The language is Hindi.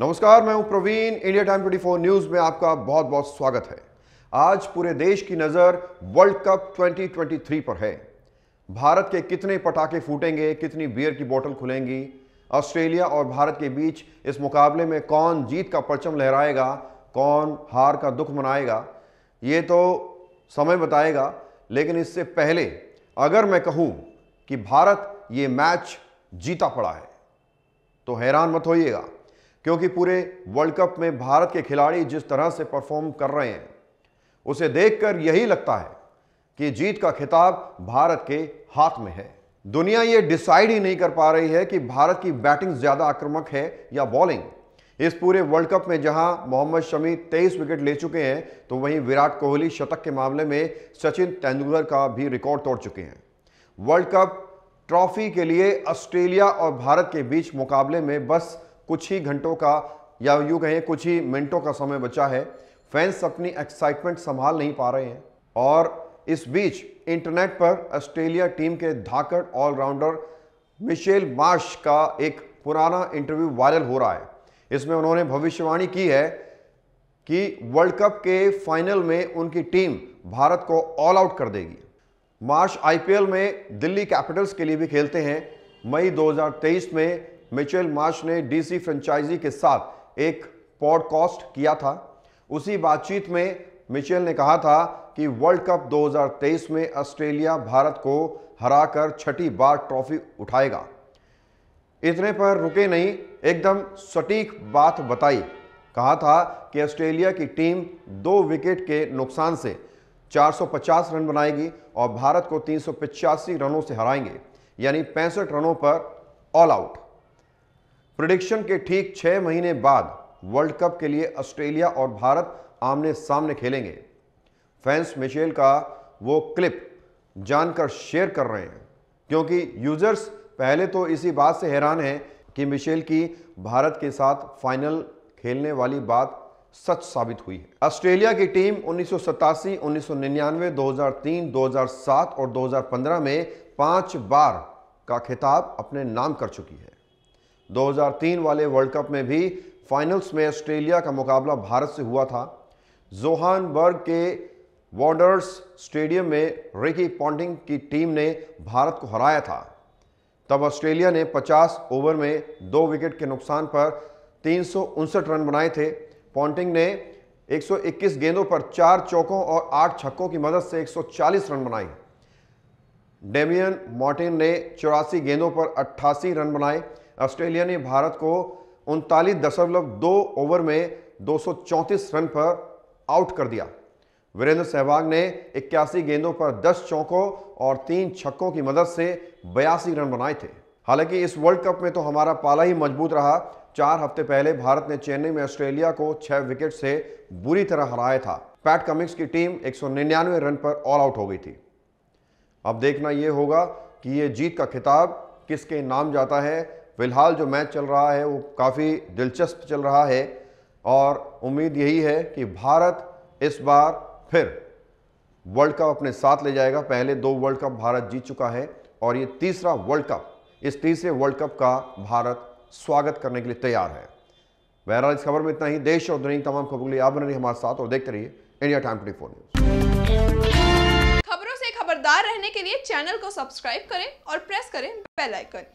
नमस्कार मैं हूं प्रवीण इंडिया टाइम 24 न्यूज में आपका बहुत बहुत स्वागत है आज पूरे देश की नजर वर्ल्ड कप 2023 पर है भारत के कितने पटाखे फूटेंगे कितनी बियर की बोतल खुलेंगी ऑस्ट्रेलिया और भारत के बीच इस मुकाबले में कौन जीत का परचम लहराएगा कौन हार का दुख मनाएगा ये तो समय बताएगा लेकिन इससे पहले अगर मैं कहूँ कि भारत ये मैच जीता पड़ा है तो हैरान मत होइएगा क्योंकि पूरे वर्ल्ड कप में भारत के खिलाड़ी जिस तरह से परफॉर्म कर रहे हैं उसे देखकर यही लगता है कि जीत का खिताब भारत के हाथ में है दुनिया ये डिसाइड ही नहीं कर पा रही है कि भारत की बैटिंग ज़्यादा आक्रामक है या बॉलिंग इस पूरे वर्ल्ड कप में जहां मोहम्मद शमी 23 विकेट ले चुके हैं तो वहीं विराट कोहली शतक के मामले में सचिन तेंदुलकर का भी रिकॉर्ड तोड़ चुके हैं वर्ल्ड कप ट्रॉफी के लिए ऑस्ट्रेलिया और भारत के बीच मुकाबले में बस कुछ ही घंटों का या यूँ कहें कुछ ही मिनटों का समय बचा है फैंस अपनी एक्साइटमेंट संभाल नहीं पा रहे हैं और इस बीच इंटरनेट पर ऑस्ट्रेलिया टीम के धाकड़ ऑलराउंडर मिशेल मार्श का एक पुराना इंटरव्यू वायरल हो रहा है इसमें उन्होंने भविष्यवाणी की है कि वर्ल्ड कप के फाइनल में उनकी टीम भारत को ऑल आउट कर देगी मार्श आईपीएल में दिल्ली कैपिटल्स के लिए भी खेलते हैं मई 2023 में मिचेल मार्च ने डीसी फ्रेंचाइजी के साथ एक पॉडकास्ट किया था उसी बातचीत में मिचेल ने कहा था कि वर्ल्ड कप 2023 में ऑस्ट्रेलिया भारत को हराकर छठी बार ट्रॉफी उठाएगा इतने पर रुके नहीं एकदम सटीक बात बताई कहा था कि ऑस्ट्रेलिया की टीम दो विकेट के नुकसान से 450 रन बनाएगी और भारत को तीन रनों से हराएंगे यानी पैंसठ रनों पर ऑल आउट प्रोडिक्शन के ठीक छह महीने बाद वर्ल्ड कप के लिए ऑस्ट्रेलिया और भारत आमने सामने खेलेंगे फैंस मिशेल का वो क्लिप जानकर शेयर कर रहे हैं क्योंकि यूजर्स पहले तो इसी बात से हैरान हैं कि मिशेल की भारत के साथ फाइनल खेलने वाली बात सच साबित हुई है ऑस्ट्रेलिया की टीम 1987, 1999, 2003, 2007 और 2015 में पांच बार का खिताब अपने नाम कर चुकी है 2003 वाले वर्ल्ड कप में भी फाइनल्स में ऑस्ट्रेलिया का मुकाबला भारत से हुआ था जोहानबर्ग के वॉर्डर्स स्टेडियम में रिकी पॉन्टिंग की टीम ने भारत को हराया था तब ऑस्ट्रेलिया ने 50 ओवर में दो विकेट के नुकसान पर तीन रन बनाए थे पॉन्टिंग ने 121 गेंदों पर चार चौकों और आठ छक्कों की मदद से 140 रन बनाए डेमियन मॉर्टिन ने चौरासी गेंदों पर 88 रन बनाए ऑस्ट्रेलिया ने भारत को उनतालीस दशमलव दो ओवर में 234 रन पर आउट कर दिया वीरेंद्र सहवाग ने इक्यासी गेंदों पर 10 चौकों और तीन छक्कों की मदद से बयासी रन बनाए थे हालांकि इस वर्ल्ड कप में तो हमारा पाला ही मजबूत रहा चार हफ्ते पहले भारत ने चेन्नई में ऑस्ट्रेलिया को छह विकेट से बुरी तरह हराया था पैट कमिंग्स की टीम 199 रन पर ऑल आउट हो गई थी अब देखना यह होगा कि ये जीत का खिताब किसके नाम जाता है फ़िलहाल जो मैच चल रहा है वो काफ़ी दिलचस्प चल रहा है और उम्मीद यही है कि भारत इस बार फिर वर्ल्ड कप अपने साथ ले जाएगा पहले दो वर्ल्ड कप भारत जीत चुका है और ये तीसरा वर्ल्ड कप इस तीसरे वर्ल्ड कप का भारत स्वागत करने के लिए तैयार है बहरहाल इस खबर में इतना ही देश और दुनिया तमाम खबरों के लिए आप बने रही हमारे साथ और देखते रहिए India time twenty four news खबरों से खबरदार रहने के लिए चैनल को सब्सक्राइब करें और प्रेस करें बेलाइकन